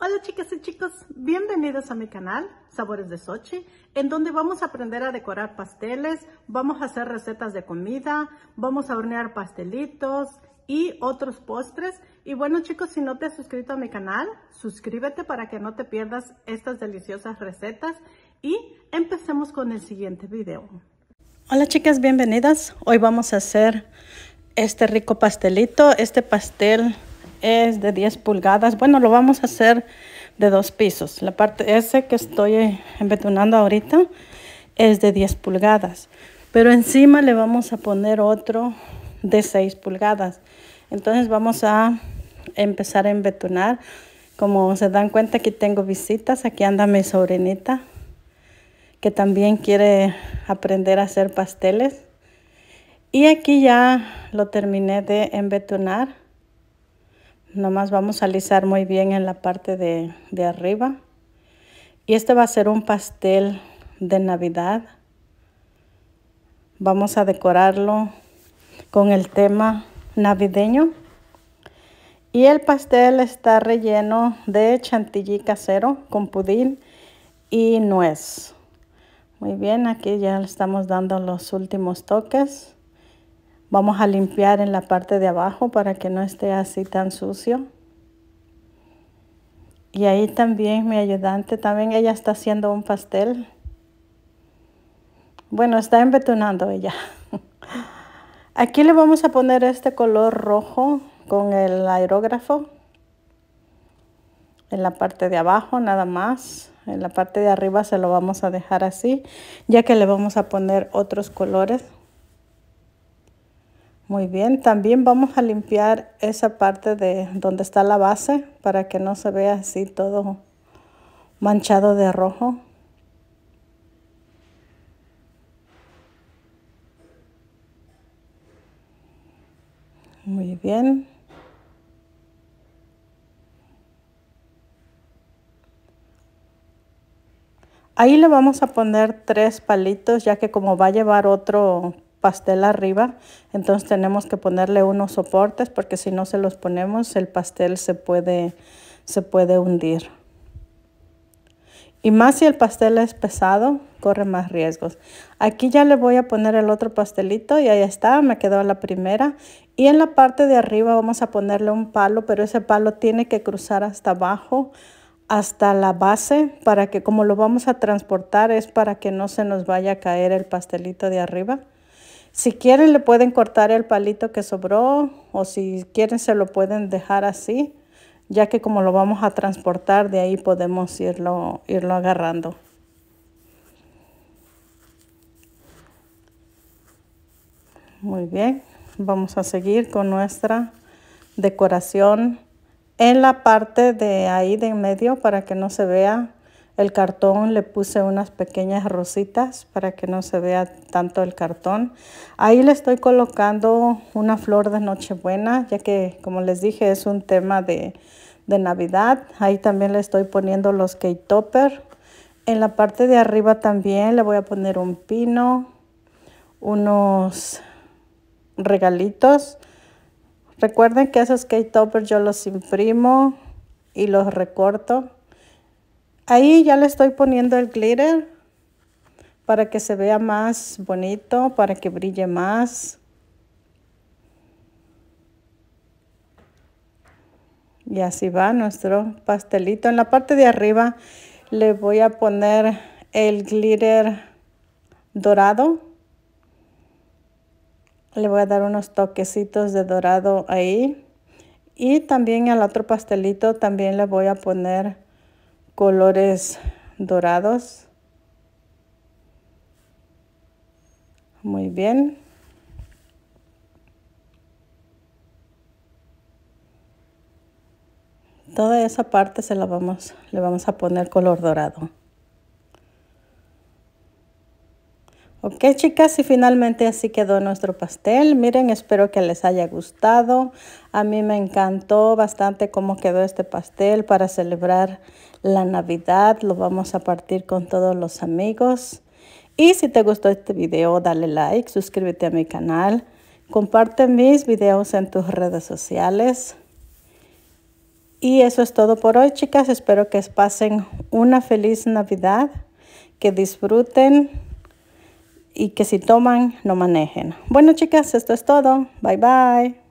Hola chicas y chicos, bienvenidos a mi canal Sabores de Sochi, en donde vamos a aprender a decorar pasteles, vamos a hacer recetas de comida, vamos a hornear pastelitos y otros postres. Y bueno chicos, si no te has suscrito a mi canal, suscríbete para que no te pierdas estas deliciosas recetas y empecemos con el siguiente video. Hola chicas, bienvenidas. Hoy vamos a hacer este rico pastelito, este pastel es de 10 pulgadas. Bueno, lo vamos a hacer de dos pisos. La parte ese que estoy eh, embetunando ahorita es de 10 pulgadas. Pero encima le vamos a poner otro de 6 pulgadas. Entonces vamos a empezar a embetunar. Como se dan cuenta, aquí tengo visitas. Aquí anda mi sobrinita, que también quiere aprender a hacer pasteles. Y aquí ya lo terminé de embetunar. Nomás vamos a alisar muy bien en la parte de, de arriba. Y este va a ser un pastel de Navidad. Vamos a decorarlo con el tema navideño. Y el pastel está relleno de chantilly casero con pudín y nuez. Muy bien, aquí ya le estamos dando los últimos toques. Vamos a limpiar en la parte de abajo para que no esté así tan sucio. Y ahí también mi ayudante, también ella está haciendo un pastel. Bueno, está embetonando ella. Aquí le vamos a poner este color rojo con el aerógrafo. En la parte de abajo nada más. En la parte de arriba se lo vamos a dejar así, ya que le vamos a poner otros colores. Muy bien, también vamos a limpiar esa parte de donde está la base para que no se vea así todo manchado de rojo. Muy bien. Ahí le vamos a poner tres palitos, ya que como va a llevar otro pastel arriba, entonces tenemos que ponerle unos soportes porque si no se los ponemos el pastel se puede, se puede hundir. Y más si el pastel es pesado, corre más riesgos. Aquí ya le voy a poner el otro pastelito y ahí está, me quedó la primera. Y en la parte de arriba vamos a ponerle un palo, pero ese palo tiene que cruzar hasta abajo, hasta la base, para que como lo vamos a transportar es para que no se nos vaya a caer el pastelito de arriba. Si quieren le pueden cortar el palito que sobró o si quieren se lo pueden dejar así, ya que como lo vamos a transportar de ahí podemos irlo, irlo agarrando. Muy bien, vamos a seguir con nuestra decoración en la parte de ahí de en medio para que no se vea el cartón le puse unas pequeñas rositas para que no se vea tanto el cartón. Ahí le estoy colocando una flor de Nochebuena, ya que como les dije es un tema de, Navidad. Ahí también le estoy poniendo los cake topper. En la parte de arriba también le voy a poner un pino, unos regalitos. Recuerden que esos cake toppers yo los imprimo y los recorto. Ahí ya le estoy poniendo el glitter para que se vea más bonito, para que brille más. Y así va nuestro pastelito. En la parte de arriba le voy a poner el glitter dorado. Le voy a dar unos toquecitos de dorado ahí. Y también al otro pastelito también le voy a poner colores dorados. Muy bien. Toda esa parte se la vamos, le vamos a poner color dorado. Ok chicas, y finalmente así quedó nuestro pastel. Miren, espero que les haya gustado. A mí me encantó bastante cómo quedó este pastel para celebrar la Navidad. Lo vamos a partir con todos los amigos. Y si te gustó este video, dale like, suscríbete a mi canal. Comparte mis videos en tus redes sociales. Y eso es todo por hoy, chicas. Espero que pasen una feliz Navidad, que disfruten y que si toman, no manejen. Bueno, chicas, esto es todo. Bye, bye.